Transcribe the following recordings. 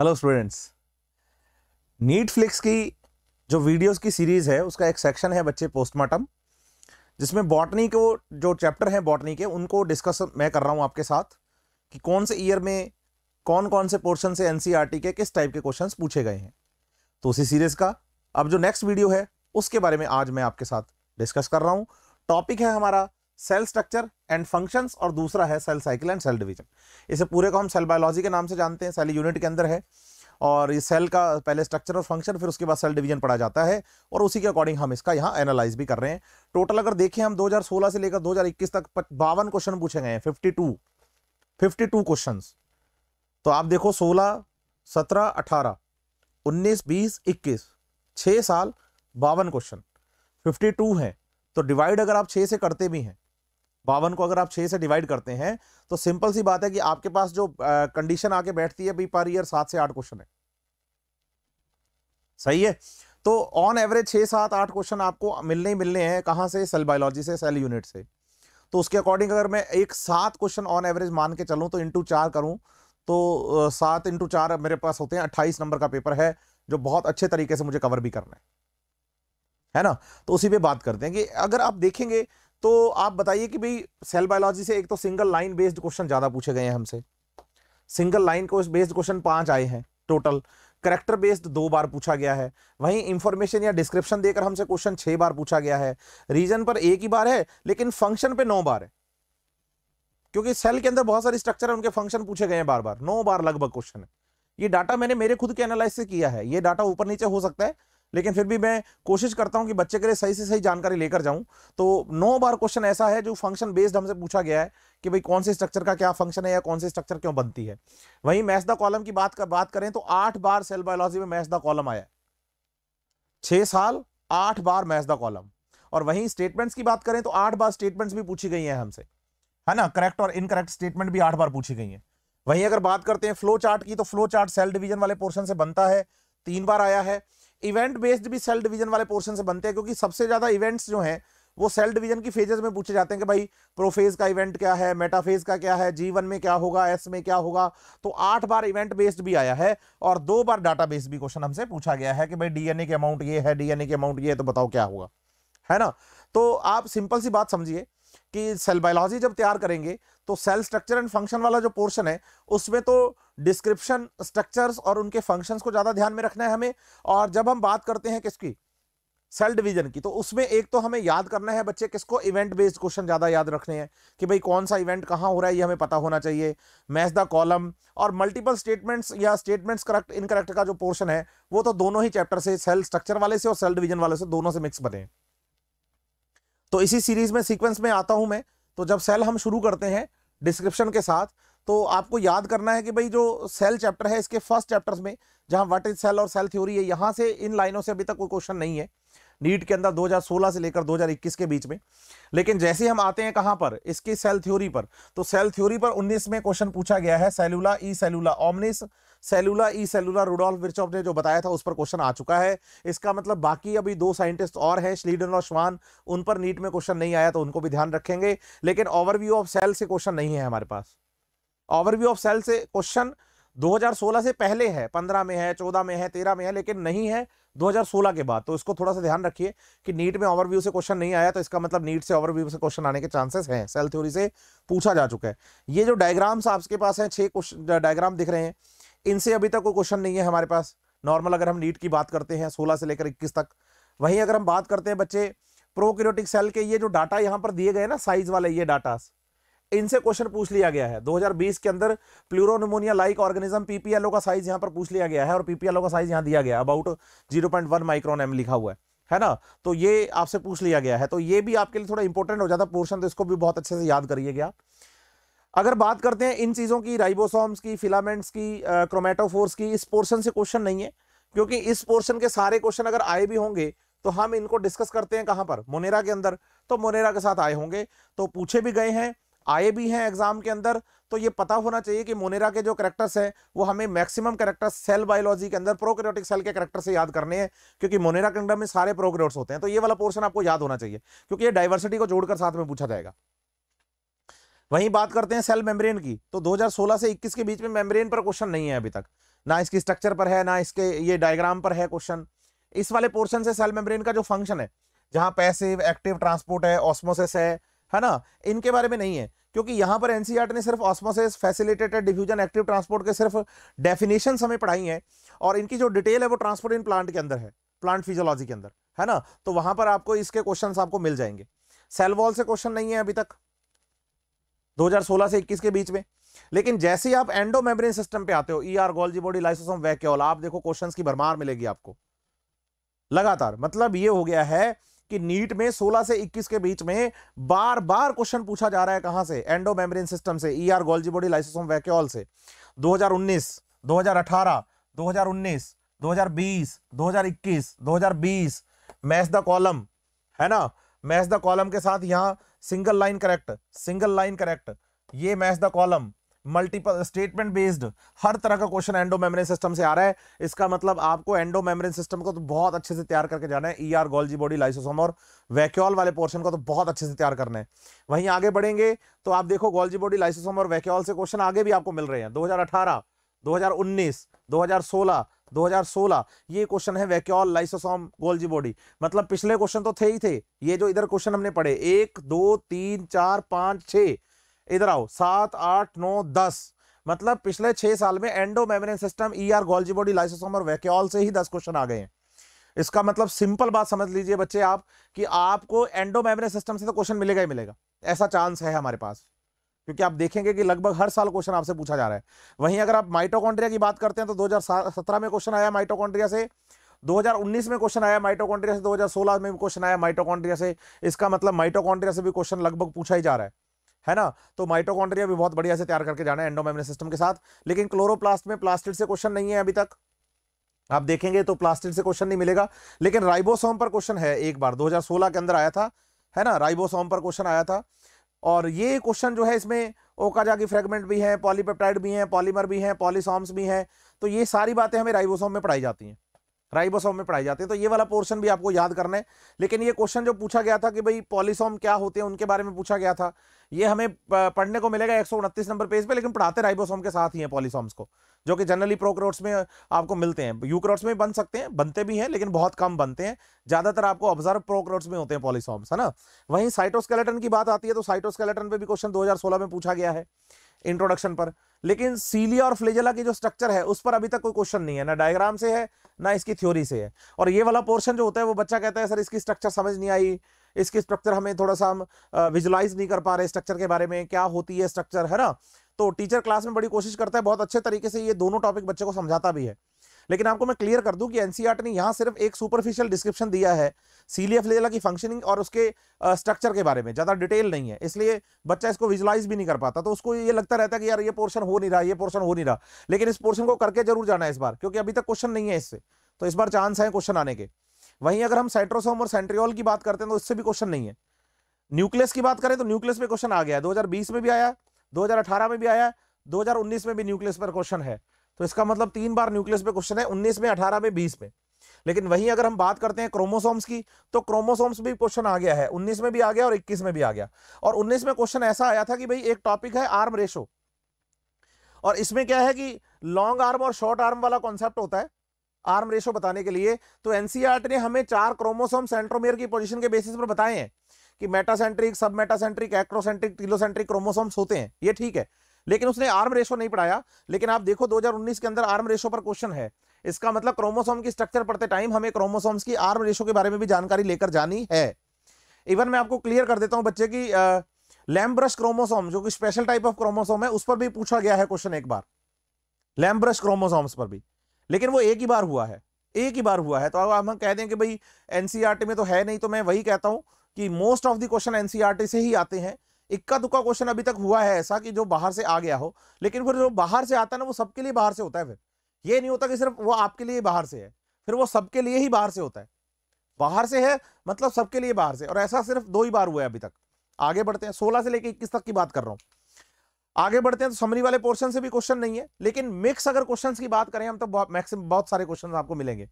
hello students NEET flix की जो videos की सीरीज़ है उसका एक सेक्शन है बच्चे पोस्टमार्टम जिसमें बॉटनी को जो चैप्टर हैं बॉटनी के उनको डिस्कस मैं कर रहा हूं आपके साथ कि कौन से ईयर में कौन कौन से पोर्शन से एनसीईआरटी के किस टाइप के क्वेश्चंस पूछे गए हैं तो उसी सीरीज़ का अब जो नेक्स्ट वीडियो है उसके बारे में आज मैं आपके साथ डिस्कस कर रहा हूँ टॉपिक है हमारा सेल स्ट्रक्चर एंड फंक्शंस और दूसरा है cell cycle and cell division इसे पूरे को हम सेल बायोलॉजी के नाम से जानते हैं सेल यूनिट के अंदर है और ये सेल का पहले स्ट्रक्चर और फंक्शन फिर उसके बाद सेल डिवीजन पढ़ा जाता है और उसी के अकॉर्डिंग हम इसका यहाँ एनालाइज भी कर रहे हैं टोटल अगर देखें हम 2016 से लेकर 2021 तक बावन क्वेश्चन पूछे गए हैं 52 52 क्वेश्चंस तो आप देखो 16 17 18 19 20 21 छः साल बावन क्वेश्चन 52 हैं तो डिवाइड अगर आप छः से करते भी हैं बावन को अगर आप छः से डिवाइड करते हैं तो सिंपल सी बात है कि आपके पास जो कंडीशन आके बैठती है बी पर ईयर सात से आठ क्वेश्चन है सही है तो ऑन एवरेज छः सात आठ क्वेश्चन आपको मिलने ही मिलने हैं कहाँ से सेल बायोलॉजी से सेल यूनिट से तो उसके अकॉर्डिंग अगर मैं एक सात क्वेश्चन ऑन एवरेज मान के चलूँ तो इंटू चार करूँ तो सात इंटू चार मेरे पास होते हैं अट्ठाईस नंबर का पेपर है जो बहुत अच्छे तरीके से मुझे कवर भी करना है है ना तो उसी पे बात करते हैं कि अगर आप देखेंगे तो आप बताइए कि भाई सेल बायोलॉजी से एक तो सिंगल लाइन बेस्ड क्वेश्चन ज़्यादा पूछे गए हैं हमसे सिंगल लाइन को बेस्ड क्वेश्चन पांच आए हैं टोटल करेक्टर बेस्ड दो बार पूछा गया है वहीं इंफॉर्मेशन या डिस्क्रिप्शन देकर हमसे क्वेश्चन छह बार पूछा गया है रीजन पर एक ही बार है लेकिन फंक्शन पे नौ बार है क्योंकि सेल के अंदर बहुत सारे स्ट्रक्चर है उनके फंक्शन पूछे गए हैं बार बार नौ बार लगभग क्वेश्चन है ये डाटा मैंने मेरे खुद के एनालिस से किया है ये डाटा ऊपर नीचे हो सकता है लेकिन फिर भी मैं कोशिश करता हूं कि बच्चे के लिए सही से सही जानकारी लेकर जाऊं तो नौ बार क्वेश्चन ऐसा है जो फंक्शन बेस्ड हमसे पूछा गया है कि भाई कौन से स्ट्रक्चर का क्या फंक्शन है या कौन से स्ट्रक्चर क्यों बनती है वहीं मैच द कॉलम की बात कर बात करें तो आठ बार सेल बायोलॉजी में मैच द कॉलम आया छह साल आठ बार मैच द कॉलम और वहीं स्टेटमेंट्स की बात करें तो आठ बार स्टेटमेंट्स भी पूछी गई हैं हमसे है ना करेक्ट और इनकरेक्ट स्टेटमेंट भी आठ बार पूछी गई है वहीं अगर बात करते हैं फ्लो चार्ट की तो फ्लो चार्ट सेल डिवीजन वाले पोर्शन से बनता है तीन बार आया है इवेंट बेस्ड भी सेल डिवीजन वाले पोर्शन से बनते हैं क्योंकि सबसे ज़्यादा इवेंट्स जो हैं वो सेल डिवीजन की फेजेस में पूछे जाते हैं कि भाई प्रोफेज का इवेंट क्या है मेटाफेज का क्या है जी में क्या होगा एस में क्या होगा तो आठ बार इवेंट बेस्ड भी आया है और दो बार डाटा बेस्ड भी क्वेश्चन हमसे पूछा गया है कि भाई डीएनए के अमाउंट ये है डीएनए के अमाउंट ये है तो बताओ क्या होगा है ना तो आप सिंपल सी बात समझिए कि सेल बायोलॉजी जब तैयार करेंगे तो सेल स्ट्रक्चर एंड फंक्शन वाला जो पोर्शन है उसमें तो डिस्क्रिप्शन स्ट्रक्चर्स और उनके फंक्शंस को ज़्यादा ध्यान में रखना है हमें और जब हम बात करते हैं किसकी सेल डिवीजन की तो उसमें एक तो हमें याद करना है बच्चे किसको इवेंट बेस्ड क्वेश्चन ज़्यादा याद रखने हैं कि भाई कौन सा इवेंट कहाँ हो रहा है ये हमें पता होना चाहिए मैच द कॉलम और मल्टीपल स्टेटमेंट्स या स्टेटमेंट्स करेक्ट इनकरेक्ट का जो पोर्शन है वो तो दोनों ही चैप्टर से सेल स्ट्रक्चर वाले से और सेल डिवीजन वाले से दोनों से मिक्स बने हैं तो इसी सीरीज में सीक्वेंस में आता हूं मैं तो जब सेल हम शुरू करते हैं डिस्क्रिप्शन के साथ तो आपको याद करना है कि भाई जो सेल चैप्टर है इसके फर्स्ट चैप्टर्स में जहां व्हाट इज सेल और सेल थ्योरी है यहां से इन लाइनों से अभी तक कोई क्वेश्चन नहीं है नीट के अंदर 2016 से लेकर 2021 के बीच में लेकिन जैसे हम आते हैं कहां पर इसकी सेल थ्योरी पर तो सेल थ्योरी पर 19 में क्वेश्चन पूछा गया है सेलुला ई सेलुला ऑमनिस सेलुला ई सेलुला रूडोल्फ विरचॉप ने जो बताया था उस पर क्वेश्चन आ चुका है इसका मतलब बाकी अभी दो साइंटिस्ट और हैं श्लीडन और श्वान उन पर नीट में क्वेश्चन नहीं आया तो उनको भी ध्यान रखेंगे लेकिन ओवरव्यू ऑफ सेल से क्वेश्चन नहीं है हमारे पास ओवरव्यू ऑफ सेल से क्वेश्चन 2016 से पहले है 15 में है 14 में है 13 में है लेकिन नहीं है 2016 के बाद तो इसको थोड़ा सा ध्यान रखिए कि नीट में ओवरव्यू से क्वेश्चन नहीं आया तो इसका मतलब नीट से ओवरव्यू से क्वेश्चन आने के चांसेस हैं सेल थ्योरी से पूछा जा चुका है ये जो डायग्राम्स आपके पास हैं छः क्वेश्चन डायग्राम दिख रहे हैं इनसे अभी तक कोई क्वेश्चन नहीं है हमारे पास नॉर्मल अगर हम नीट की बात करते हैं सोलह से लेकर इक्कीस तक वहीं अगर हम बात करते हैं बच्चे प्रोक्रियोटिक सेल के ये जो डाटा यहाँ पर दिए गए ना साइज वाले ये डाटा इनसे क्वेश्चन पूछ लिया गया है 2020 के अंदर प्लूरोनोमोनिया लाइक ऑर्गेनिज्म पीपीएलओ का साइज यहाँ पर पूछ लिया गया है और पीपीएलओ का साइज यहाँ दिया गया अबाउट 0.1 माइक्रोन एम लिखा हुआ है है ना तो ये आपसे पूछ लिया गया है तो ये भी आपके लिए थोड़ा इंपॉर्टेंट हो जाता पोर्शन तो इसको भी बहुत अच्छे से याद करिएगा अगर बात करते हैं इन चीज़ों की राइबोसोम्स की फिलामेंट्स की क्रोमेटोफोर्स की इस पोर्शन से क्वेश्चन नहीं है क्योंकि इस पोर्शन के सारे क्वेश्चन अगर आए भी होंगे तो हम इनको डिस्कस करते हैं कहाँ पर मोनेरा के अंदर तो मोनेरा के साथ आए होंगे तो पूछे भी गए हैं आए भी हैं एग्जाम के अंदर तो ये पता होना चाहिए कि मोनेरा के जो करेक्टर्स हैं वो हमें मैक्सिमम करेक्टर्स सेल बायोलॉजी के अंदर प्रोक्रियोटिक सेल के करेक्टर से याद करने हैं क्योंकि मोनेरा किंगडम में सारे प्रोक्रियोट्स होते हैं तो ये वाला पोर्शन आपको याद होना चाहिए क्योंकि ये डाइवर्सिटी को जोड़कर साथ में पूछा जाएगा वहीं बात करते हैं सेल मेम्ब्रेन की तो 2016 से 21 के बीच में मेम्ब्रेन पर क्वेश्चन नहीं है अभी तक ना इसकी स्ट्रक्चर पर है ना इसके ये डायग्राम पर है क्वेश्चन इस वाले पोर्शन से सेल मेम्ब्रेन का जो फंक्शन है जहाँ पैसिव एक्टिव ट्रांसपोर्ट है ऑस्मोसिस है है ना इनके बारे में नहीं है क्योंकि यहाँ पर एनसीआर e ने सिर्फ osmosis facilitated diffusion active transport के सिर्फ डेफिनेशन हमें पढ़ाई हैं और इनकी जो डिटेल है वो ट्रांसपोर्ट इन प्लांट के अंदर है प्लांट फिजियोलॉजी के अंदर है ना तो वहाँ पर आपको इसके क्वेश्चन आपको मिल जाएंगे सेल वॉल से क्वेश्चन नहीं है अभी तक 2016 से 21 के बीच में लेकिन जैसे ही आप एंडो मेम्ब्रेन सिस्टम पे आते हो E R Golgi body lysosome vacuole आप देखो क्वेश्चंस की भरमार मिलेगी आपको लगातार मतलब ये हो गया है कि नीट में 16 से 21 के बीच में बार बार क्वेश्चन पूछा जा रहा है कहां से एंडो मेम्ब्रेन सिस्टम से E R Golgi body lysosome vacuole से 2019 2018 2019 2020 2021 2020 मैच द कॉलम है ना मैच द कॉलम के साथ यहां single line correct single line correct ये match the column multiple statement based हर तरह का क्वेश्चन एंडो मेमोरी सिस्टम से आ रहा है इसका मतलब आपको एंडो मेमोरी सिस्टम को तो बहुत अच्छे से तैयार करके जाना है E R Golgi body lysosome और वैक्योल वाले पोर्शन को तो बहुत अच्छे से तैयार करना है वहीं आगे बढ़ेंगे तो आप देखो गोल्जी बॉडी लाइसोसोम और वैक्योल से क्वेश्चन आगे भी आपको मिल रहे हैं दो हजार अठारह दो हजार उन्नीस दो हजार सोलह 2016 ये क्वेश्चन है वैक्यूल लाइसोसोम गोल्जी बॉडी मतलब पिछले क्वेश्चन तो थे ही थे ये जो इधर क्वेश्चन हमने पढ़े एक दो तीन चार पांच छ इधर आओ सात आठ नौ दस मतलब पिछले छह साल में endomembrane system E R Golgi body lysosome और वैक्यूल से ही दस क्वेश्चन आ गए हैं इसका मतलब सिंपल बात समझ लीजिए बच्चे आप कि आपको एंडो मेम्ब्रेन सिस्टम से तो क्वेश्चन मिलेगा ही मिलेगा ऐसा चांस है हमारे पास क्योंकि आप देखेंगे कि लगभग हर साल क्वेश्चन आपसे पूछा जा रहा है वहीं अगर आप माइटोकॉन्ड्रिया की बात करते हैं तो 2017 में क्वेश्चन आया माइटोकॉन्ड्रिया से 2019 में क्वेश्चन आया माइटोकॉन्ड्रिया से 2016 में भी क्वेश्चन आया माइटोकॉन्ड्रिया से इसका मतलब माइटोकॉन्ड्रिया से भी क्वेश्चन लगभग पूछा ही जा रहा है है ना तो माइटोकॉन्ड्रिया भी बहुत बढ़िया से तैयार करके जाना है एंडोमेमिन सिस्टम के साथ लेकिन क्लोरोप्लास्ट में प्लास्टिड से क्वेश्चन नहीं है अभी तक आप देखेंगे तो प्लास्टिड से क्वेश्चन नहीं मिलेगा लेकिन राइबोसोम पर क्वेश्चन है एक बार दो के अंदर आया था है ना राइबोसोम पर क्वेश्चन आया था और ये क्वेश्चन जो है इसमें ओकाजा की फ्रेगमेंट भी हैं पॉलीपेप्टाइड भी हैं पॉलीमर भी हैं पॉलीसॉम्स भी हैं तो ये सारी बातें हमें राइबोसोम में पढ़ाई जाती हैं राइबोसोम में पढ़ाए जाते हैं तो ये वाला पोर्शन भी आपको याद करना है लेकिन ये क्वेश्चन जो पूछा गया था कि भाई पॉलीसोम क्या होते हैं उनके बारे में पूछा गया था ये हमें पढ़ने को मिलेगा एक नंबर पेज पे लेकिन पढ़ाते राइबोसोम के साथ ही हैं पॉलीसोम्स को जो कि जनरली प्रोक्रोट्स में आपको मिलते हैं यूक्रोट्स में बन सकते हैं बनते भी हैं लेकिन बहुत कम बनते हैं ज़्यादातर आपको ऑब्जर्व प्रोक्रोट्स में होते हैं पॉलीसॉम्स है ना वहीं साइटोस्केलेटन की बात आती है तो साइटोस्केलेटन पे भी क्वेश्चन 2016 में पूछा गया है इंट्रोडक्शन पर लेकिन सीलिया और फ्लेजला की जो स्ट्रक्चर है उस पर अभी तक कोई क्वेश्चन नहीं है ना डायग्राम से है ना इसकी थ्योरी से है और ये वाला पोर्शन जो होता है वो बच्चा कहता है सर इसकी स्ट्रक्चर समझ नहीं आई इसकी स्ट्रक्चर हमें थोड़ा सा हम विजुलाइज नहीं कर पा रहे स्ट्रक्चर के बारे में क्या होती है स्ट्रक्चर है ना तो टीचर क्लास में बड़ी कोशिश करता है बहुत अच्छे तरीके से ये दोनों टॉपिक बच्चे को समझाता भी है लेकिन आपको मैं क्लियर कर दूं कि एनसीआर e ने यहाँ सिर्फ एक सुपरफिशियल डिस्क्रिप्शन दिया है सीलियफ लेला की फंक्शनिंग और उसके स्ट्रक्चर के बारे में ज़्यादा डिटेल नहीं है इसलिए बच्चा इसको विजुलाइज भी नहीं कर पाता तो उसको ये लगता रहता है कि यार ये पोर्शन हो नहीं रहा ये पोर्शन हो नहीं रहा लेकिन इस पोर्शन को करके जरूर जाना है इस बार क्योंकि अभी तक क्वेश्चन नहीं है इससे तो इस बार चांस है क्वेश्चन आने के वहीं अगर हम सेंट्रोसोम और सेंट्रियोल की बात करते हैं तो इससे भी क्वेश्चन नहीं है न्यूक्लियस की बात करें तो न्यूक्लियस पे क्वेश्चन आ गया है 2020 में भी आया 2018 में भी आया 2019 में भी न्यूक्लियस पर क्वेश्चन है तो इसका मतलब तीन बार न्यूक्लियस पे क्वेश्चन है उन्नीस में अठारह में बीस में लेकिन वहीं अगर हम बात करते हैं क्रोमोसोम्स की तो क्रोमोसोम्स भी क्वेश्चन आ गया है उन्नीस में भी आ गया और इक्कीस में भी आ गया और उन्नीस में क्वेश्चन ऐसा आया था कि भाई एक टॉपिक है आर्म रेशो और इसमें क्या है कि लॉन्ग आर्म और शॉर्ट आर्म वाला कॉन्सेप्ट होता है आर्म रेशो बताने के लिए तो एनसीआर e ने हमें चार क्रोमोसोम सेंट्रोमेयर की पोजिशन के बेसिस पर बताए हैं कि मेटासेंट्रिक सब मेटासेंट्रिक एक्ट्रोसेंट्रिक टीलोसेंट्रिक क्रोमोसोम्स होते हैं ये ठीक है लेकिन उसने आर्म रेशो नहीं पढ़ाया लेकिन आप देखो 2019 के अंदर आर्म रेशो पर क्वेश्चन है इसका मतलब क्रोमोसोम की स्ट्रक्चर पढ़ते टाइम हमें क्रोमोसोम्स की आर्म रेशो के बारे में भी जानकारी लेकर जानी है इवन मैं आपको क्लियर कर देता हूँ बच्चे की लैम्ब्रश क्रोमोसोम जो कि स्पेशल टाइप ऑफ क्रोमोसोम है उस पर भी पूछा गया है क्वेश्चन एक बार लैम्ब्रश क्रोमोसोम्स पर भी लेकिन वो एक ही बार हुआ है एक ही बार हुआ है तो अब हम कह दें कि भाई एनसीईआरटी e में तो है नहीं तो मैं वही कहता हूँ कि most of the question NCERT से ही आते हैं इक्का दुक्का क्वेश्चन अभी तक हुआ है ऐसा कि जो बाहर से आ गया हो लेकिन फिर जो बाहर से आता है ना वो सबके लिए बाहर से होता है फिर ये नहीं होता कि सिर्फ वो आपके लिए बाहर से है फिर वो सबके लिए ही बाहर से होता है बाहर से है मतलब सबके लिए बाहर से और ऐसा सिर्फ दो ही बार हुआ है अभी तक आगे बढ़ते हैं सोलह से लेकर इक्कीस तक की बात कर रहा हूँ आगे बढ़ते हैं तो समरी वाले पोर्शन से भी क्वेश्चन नहीं है लेकिन मिक्स अगर क्वेश्चंस की बात करें हम तो मैक्सिमम बहुत सारे क्वेश्चंस आपको मिलेंगे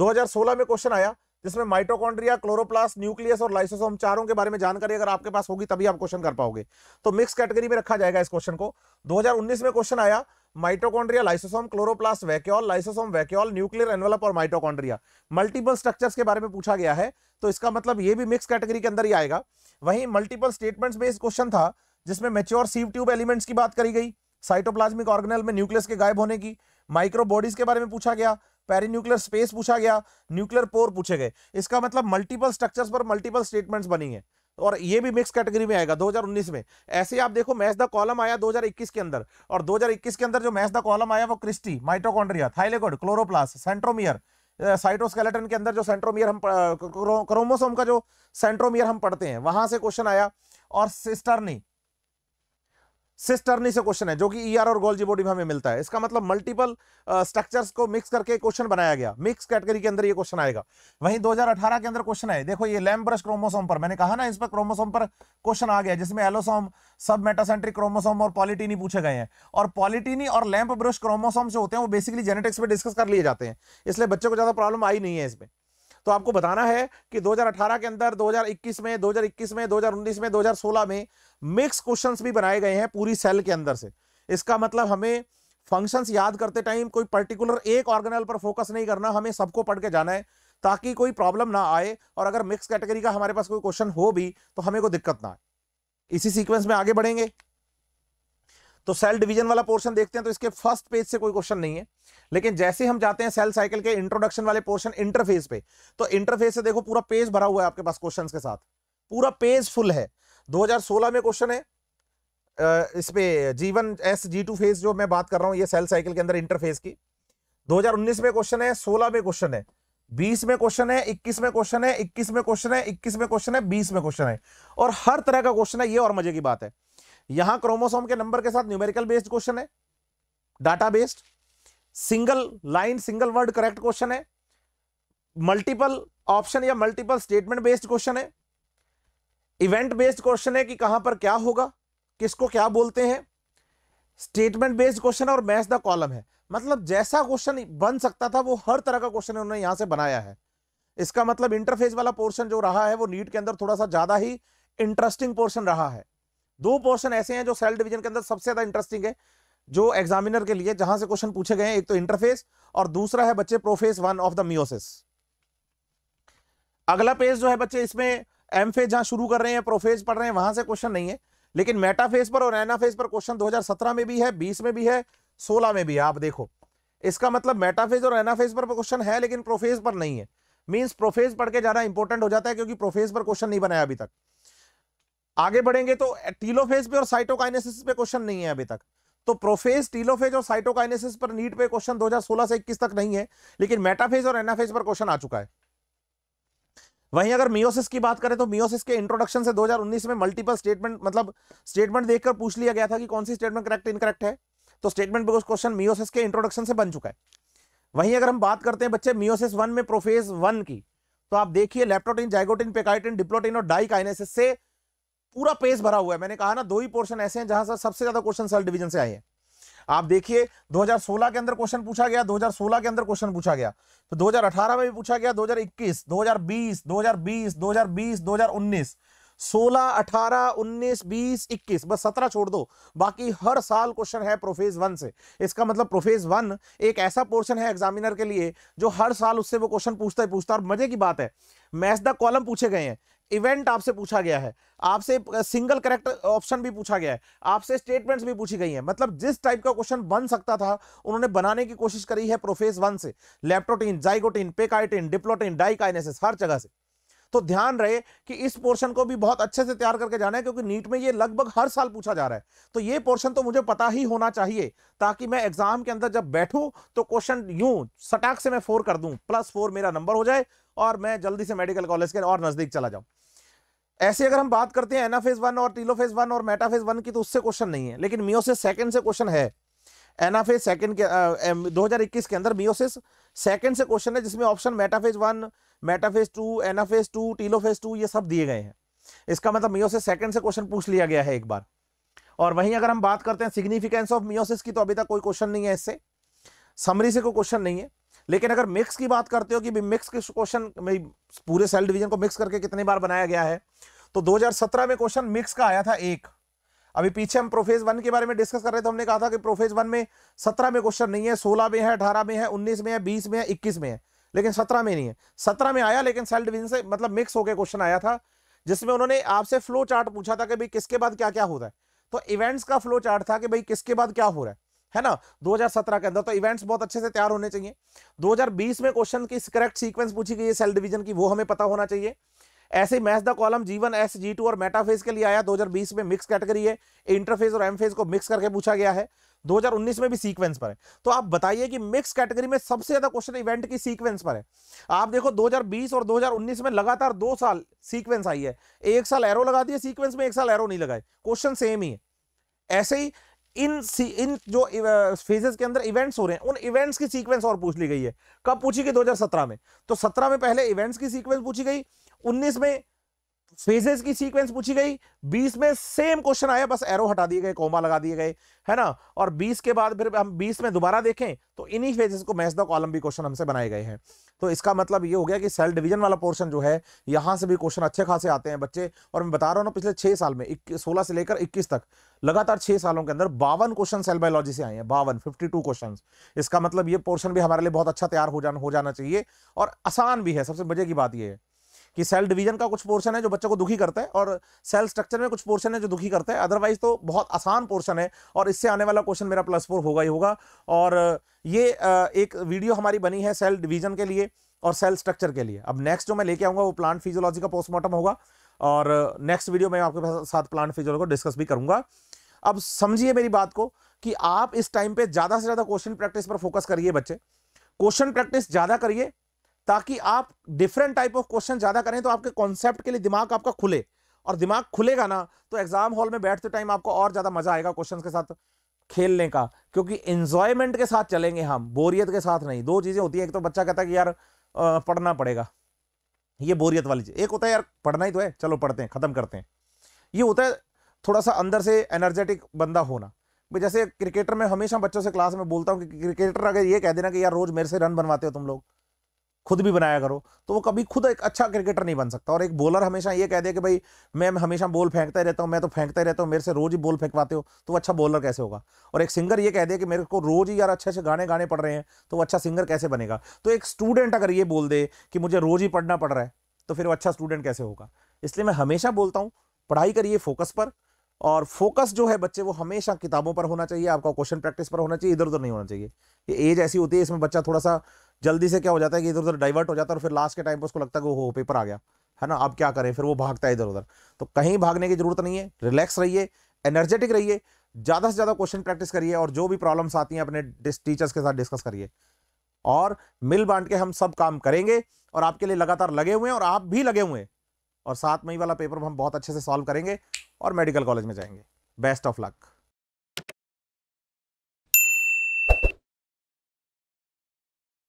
2016 में क्वेश्चन आया जिसमें माइटोकॉन्ड्रिया क्लोरोप्लास्ट न्यूक्लियस और लाइसोसोम चारों के बारे में जानकारी अगर आपके पास होगी तभी आप क्वेश्चन कर पाओगे तो मिक्स कैटेगरी में रखा जाएगा इस क्वेश्चन को 2019 में क्वेश्चन आया mitochondria lysosome chloroplast vacuole lysosome vacuole nuclear envelope और माइटोकॉन्ड्रिया मल्टीपल स्ट्रक्चर्स के बारे में पूछा गया है तो इसका मतलब ये भी मिक्स कैटेगरी के अंदर ही आएगा वहीं मल्टीपल स्टेटमेंट्स बेस्ड क्वेश्चन था जिसमें मेच्योर सीव ट्यूब एलिमेंट्स की बात करी गई साइटोप्लाज्मिक ऑर्गेनल में न्यूक्लियस के गायब होने की माइक्रोबॉडीज के बारे में पूछा गया पेरीन्यूक्लियर स्पेस पूछा गया न्यूक्लियर पोर पूछे गए इसका मतलब मल्टीपल स्ट्रक्चर्स पर मल्टीपल स्टेटमेंट्स बनी है और ये भी मिक्स कैटेगरी में आएगा 2019 में ऐसे ही आप देखो मैथ द कॉलम आया 2021 के अंदर और 2021 के अंदर जो मैथ द कॉलम आया वो cristae mitochondria thylakoid chloroplast centromere cytoskeleton के अंदर जो सेंट्रोमियर हम क्रोमोसोम का जो सेंट्रोमियर हम पढ़ते हैं वहां से क्वेश्चन आया और सिस्टरनी सिस्टर्नी से क्वेश्चन है जो कि ईआर e ER और गोल्जी बॉडी में हमें मिलता है इसका मतलब मल्टीपल स्ट्रक्चर्स uh, को मिक्स करके क्वेश्चन बनाया गया मिक्स कैटेगरी के अंदर ये क्वेश्चन आएगा वहीं 2018 के अंदर क्वेश्चन है देखो ये ब्रश क्रोमोसोम पर मैंने कहा ना इस पर क्रोमोसोम पर क्वेश्चन आ गया जिसमें एलोसोम सब मेटासेंट्रिक क्रोमोसोम और पॉलिटीनी पूछे गए हैं और पॉलिटीनी और लैम्प ब्रश क्रोमोसोम जो होते हैं वो बेसिकली जेनेटिक्स में डिस्कस कर लिए जाते हैं इसलिए बच्चों को ज्यादा प्रॉब्लम आई नहीं है इसमें तो आपको बताना है कि 2018 के अंदर 2021 में 2021 में 2019 में 2016 में मिक्स क्वेश्चंस भी बनाए गए हैं पूरी सेल के अंदर से इसका मतलब हमें फंक्शंस याद करते टाइम कोई पर्टिकुलर एक ऑर्गेनल पर फोकस नहीं करना हमें सबको पढ़ के जाना है ताकि कोई प्रॉब्लम ना आए और अगर मिक्स कैटेगरी का हमारे पास कोई क्वेश्चन हो भी तो हमें कोई दिक्कत ना आए इसी सीक्वेंस में आगे बढ़ेंगे तो सेल डिवीजन वाला पोर्शन देखते हैं तो इसके फर्स्ट पेज से कोई क्वेश्चन नहीं है लेकिन जैसे हम जाते हैं सेल साइकिल के इंट्रोडक्शन वाले पोर्शन इंटरफेस पे तो इंटरफेस से देखो पूरा पेज भरा हुआ है आपके पास क्वेश्चन के साथ पूरा पेज फुल है दो में क्वेश्चन है इस पे जीवन एस जी टू फेज जो मैं बात कर रहा हूँ ये सेल साइकिल के अंदर इंटरफेस की 2019 में क्वेश्चन है 16 में क्वेश्चन है 20 में क्वेश्चन है 21 में क्वेश्चन है 21 में क्वेश्चन है 21 में क्वेश्चन है 20 में क्वेश्चन है और हर तरह का क्वेश्चन है ये और मजे की बात है यहां क्रोमोसोम के नंबर के साथ न्यूमेरिकल बेस्ड क्वेश्चन है data based single line single word correct question है मल्टीपल ऑप्शन या मल्टीपल स्टेटमेंट बेस्ड क्वेश्चन है इवेंट बेस्ड क्वेश्चन है कि कहां पर क्या होगा किसको क्या बोलते हैं स्टेटमेंट बेस्ड क्वेश्चन और मैच द कॉलम है मतलब जैसा क्वेश्चन बन सकता था वो हर तरह का क्वेश्चन उन्होंने यहां से बनाया है इसका मतलब इंटरफेस वाला पोर्शन जो रहा है वो नीट के अंदर थोड़ा सा ज्यादा ही इंटरेस्टिंग पोर्शन रहा है दो पोर्शन ऐसे हैं जो सेल डिवीजन के अंदर सबसे ज्यादा इंटरेस्टिंग है जो एग्जामिनर के लिए जहां से क्वेश्चन पूछे गए हैं एक तो इंटरफेस और दूसरा है बच्चे prophase one of the meiosis अगला पेज जो है बच्चे इसमें एम फेज जहां शुरू कर रहे हैं प्रोफेज पढ़ रहे हैं वहां से क्वेश्चन नहीं है लेकिन मेटाफेज पर और एनाफेज पर क्वेश्चन 2017 में भी है 20 में भी है 16 में भी है आप देखो इसका मतलब मेटाफेज और एनाफेज पर क्वेश्चन है लेकिन प्रोफेज पर नहीं है मीन्स प्रोफेज पढ़ के ज्यादा इंपॉर्टेंट हो जाता है क्योंकि प्रोफेज पर क्वेश्चन नहीं बनाया अभी तक आगे बढ़ेंगे तो टीलोफेज पे और साइटोकाइनेसिस पे क्वेश्चन नहीं है अभी तक तो प्रोफेज टीलोफेज और साइटोकाइनेसिस पर नीट पे क्वेश्चन 2016 से 21 तक नहीं है लेकिन मेटाफेज और एनाफेज पर क्वेश्चन आ चुका है वहीं अगर मियोसिस की बात करें तो मियोसिस के इंट्रोडक्शन से 2019 में मल्टीपल स्टेटमेंट मतलब स्टेटमेंट देखकर पूछ लिया गया था कि कौन सी स्टेटमेंट करेक्ट इनकरेक्ट है तो स्टेटमेंट बिकॉज क्वेश्चन मियोसिस के इंट्रोडक्शन से बन चुका है वहीं अगर हम बात करते हैं बच्चे मियोसिस वन में प्रोफेज वन की तो आप देखिए लेप्टोटिन जाइगोटिन पेकाइटिन डिप्लोटिन और डाइकाइनेसिस से पूरा पेज भरा हुआ है मैंने कहा ना दो ही पोर्शन ऐसे हैं जहां से सबसे ज्यादा क्वेश्चन सेल डिवीजन से आए हैं आप देखिए 2016 के अंदर क्वेश्चन पूछा गया 2016 के अंदर क्वेश्चन पूछा गया तो 2018 में भी पूछा गया 2021 2020 2020 2020 2019 16 18 19 20 21 बस 17 छोड़ दो बाकी हर साल क्वेश्चन है प्रोफेज वन से इसका मतलब प्रोफेज वन एक ऐसा पोर्शन है एग्जामिनर के लिए जो हर साल उससे वो क्वेश्चन पूछता है पूछता और मजे की बात है मैच द कॉलम पूछे गए हैं इवेंट आपसे पूछा गया है आपसे सिंगल करेक्ट ऑप्शन भी पूछा गया है आपसे स्टेटमेंट्स भी पूछी गई हैं मतलब जिस टाइप का क्वेश्चन बन सकता था उन्होंने बनाने की कोशिश करी है प्रोफेस वन से leptotene zygotene pachytene diplotene diakinesis हर जगह से तो ध्यान रहे कि इस पोर्शन को भी बहुत अच्छे से तैयार करके जाना है क्योंकि नीट में ये लगभग हर साल पूछा जा रहा है तो ये पोर्शन तो मुझे पता ही होना चाहिए ताकि मैं एग्जाम के अंदर जब बैठूं तो क्वेश्चन यूं सटाक से मैं फोर कर दूं प्लस फोर मेरा नंबर हो जाए और मैं जल्दी से मेडिकल कॉलेज के और नजदीक चला जाऊं ऐसे अगर हम बात करते हैं एना फेज वन और टीलो फेज वन और मेटा फेज वन की तो उससे क्वेश्चन नहीं है लेकिन मियोसिस सेकंड से क्वेश्चन है एनाफेज सेकंड के दो हजार इक्कीस के अंदर मियोसिस सेकंड से क्वेश्चन है जिसमें option metaphase one metaphase two anaphase two telophase two ये सब दिए गए हैं इसका मतलब मियोसिस सेकंड से क्वेश्चन पूछ लिया गया है एक बार और वहीं अगर हम बात करते हैं सिग्निफिकेंस ऑफ मियोसिस की तो अभी तक कोई क्वेश्चन नहीं है इससे समरी से कोई क्वेश्चन नहीं है लेकिन अगर मिक्स की बात करते हो कि मिक्स के क्वेश्चन पूरे सेल डिवीजन को मिक्स करके कितनी बार बनाया गया है तो 2017 में क्वेश्चन मिक्स का आया था एक अभी पीछे हम प्रोफेज वन के बारे में डिस्कस कर रहे थे हमने कहा था कि प्रोफेज वन में सत्रह में क्वेश्चन नहीं है सोलह में है अठारह में है उन्नीस में है बीस में है इक्कीस में है लेकिन सत्रह में नहीं है सत्रह में आया लेकिन सेल डिवीजन से मतलब मिक्स होकर क्वेश्चन आया था जिसमें उन्होंने आपसे फ्लो चार्ट पूछा था कि भाई किसके बाद क्या क्या हो रहा है तो इवेंट्स का फ्लो चार्ट था कि भाई किसके बाद क्या हो रहा है है ना 2017 के अंदर तो इवेंट्स बहुत अच्छे से तैयार होने चाहिए 2020 में क्वेश्चन की करेक्ट सीक्वेंस पूछी गई है सेल डिवीजन की वो हमें पता होना चाहिए ऐसे match the column given S G two और मेटाफेज के लिए आया 2020 में मिक्स कैटेगरी है इंटरफेज और एमफेज को मिक्स करके पूछा गया है 2019 में भी सीक्वेंस पर है तो आप बताइए कि मिक्स कैटेगरी में सबसे ज्यादा क्वेश्चन इवेंट की सीक्वेंस पर है आप देखो 2020 और 2019 में लगातार दो साल सीक्वेंस आई है एक साल एरो लगा दिए सीक्वेंस में एक साल एरो नहीं लगाए क्वेश्चन सेम ही है ऐसे ही इन इन जो फेजेस के अंदर इवेंट्स हो रहे हैं उन इवेंट्स की सीक्वेंस और पूछ ली गई है कब पूछी गई दो में तो सत्रह में पहले इवेंट्स की सीक्वेंस पूछी गई 19 में फेजेस की सीक्वेंस पूछी गई 20 में सेम क्वेश्चन आया बस एरो हटा दिए गए कोमा लगा दिए गए है ना और 20 के बाद फिर हम 20 में दोबारा देखें तो इन्हीं फेजेस को मैच द कॉलम भी क्वेश्चन हमसे बनाए गए हैं तो इसका मतलब ये हो गया कि सेल डिवीजन वाला पोर्शन जो है यहाँ से भी क्वेश्चन अच्छे खासे आते हैं बच्चे और मैं बता रहा हूँ पिछले छह साल में सोलह से लेकर इक्कीस तक लगातार छह सालों के अंदर बावन क्वेश्चन सेल बायोलॉजी से आए हैं बावन फिफ्टी टू क्वेश्चन इसका मतलब ये पोर्शन भी हमारे लिए बहुत अच्छा तैयार हो जाना हो जाना चाहिए और आसान भी है सबसे मजे की बात यह है कि सेल डिवीजन का कुछ पोर्शन है जो बच्चों को दुखी करता है और सेल स्ट्रक्चर में कुछ पोर्शन है जो दुखी करता है अदरवाइज तो बहुत आसान पोर्शन है और इससे आने वाला क्वेश्चन मेरा प्लस फोर होगा ही होगा और ये एक वीडियो हमारी बनी है सेल डिवीजन के लिए और सेल स्ट्रक्चर के लिए अब नेक्स्ट जो मैं लेके आऊँगा वो प्लांट फिजियोलॉजी का पोस्टमार्टम होगा और नेक्स्ट वीडियो में आपके साथ प्लांट फिजियोलॉजी को डिस्कस भी करूँगा अब समझिए मेरी बात को कि आप इस टाइम पे ज़्यादा से ज़्यादा क्वेश्चन प्रैक्टिस पर फोकस करिए बच्चे क्वेश्चन प्रैक्टिस ज़्यादा करिए ताकि आप डिफरेंट टाइप ऑफ क्वेश्चन ज़्यादा करें तो आपके कॉन्सेप्ट के लिए दिमाग आपका खुले और दिमाग खुलेगा ना तो एग्जाम हॉल में बैठते टाइम आपको और ज़्यादा मज़ा आएगा क्वेश्चन के साथ खेलने का क्योंकि इंजॉयमेंट के साथ चलेंगे हम बोरियत के साथ नहीं दो चीज़ें होती है एक तो बच्चा कहता है कि यार पढ़ना पड़ेगा ये बोरियत वाली चीज़ एक होता है यार पढ़ना ही तो है चलो पढ़ते हैं ख़त्म करते हैं ये होता है थोड़ा सा अंदर से एनर्जेटिक बंदा होना जैसे क्रिकेटर में हमेशा बच्चों से क्लास में बोलता हूँ कि क्रिकेटर अगर ये कह देना कि यार रोज़ मेरे से रन बनवाते हो तुम लोग खुद भी बनाया करो तो वो कभी खुद एक अच्छा क्रिकेटर नहीं बन सकता और एक बॉलर हमेशा ये कह दे कि भाई मैं हमेशा बॉल फेंकता ही रहता हूँ मैं तो फेंकता ही रहता हूँ मेरे से रोज़ ही बॉल फेंकवाते हो तो वो अच्छा बॉलर कैसे होगा और एक सिंगर ये कह दे कि मेरे को रोज़ ही यार अच्छे अच्छे गाने गाने पड़ रहे हैं तो वो अच्छा सिंगर कैसे बनेगा तो एक स्टूडेंट अगर ये बोल दे कि मुझे रोज़ ही पढ़ना पड़ रहा है तो फिर वो अच्छा स्टूडेंट कैसे होगा इसलिए मैं हमेशा बोलता हूँ पढ़ाई करिए फोकस पर और फोकस जो है बच्चे वो हमेशा किताबों पर होना चाहिए आपका क्वेश्चन प्रैक्टिस पर होना चाहिए इधर उधर नहीं होना चाहिए ये एज ऐसी होती है इसमें बच्चा थोड़ा सा जल्दी से क्या हो जाता है कि इधर उधर डाइवर्ट हो जाता है और फिर लास्ट के टाइम पर उसको लगता है कि वो पेपर आ गया है ना अब क्या करें फिर वो भागता है इधर उधर तो कहीं भागने की जरूरत नहीं है रिलैक्स रहिए एनर्जेटिक रहिए ज़्यादा से ज़्यादा क्वेश्चन प्रैक्टिस करिए और जो भी प्रॉब्लम्स आती हैं अपने टीचर्स के साथ डिस्कस करिए और मिल बांट के हम सब काम करेंगे और आपके लिए लगातार लगे हुए हैं और आप भी लगे हुए हैं और सात मई वाला पेपर हम बहुत अच्छे से सॉल्व करेंगे और मेडिकल कॉलेज में जाएंगे बेस्ट ऑफ लक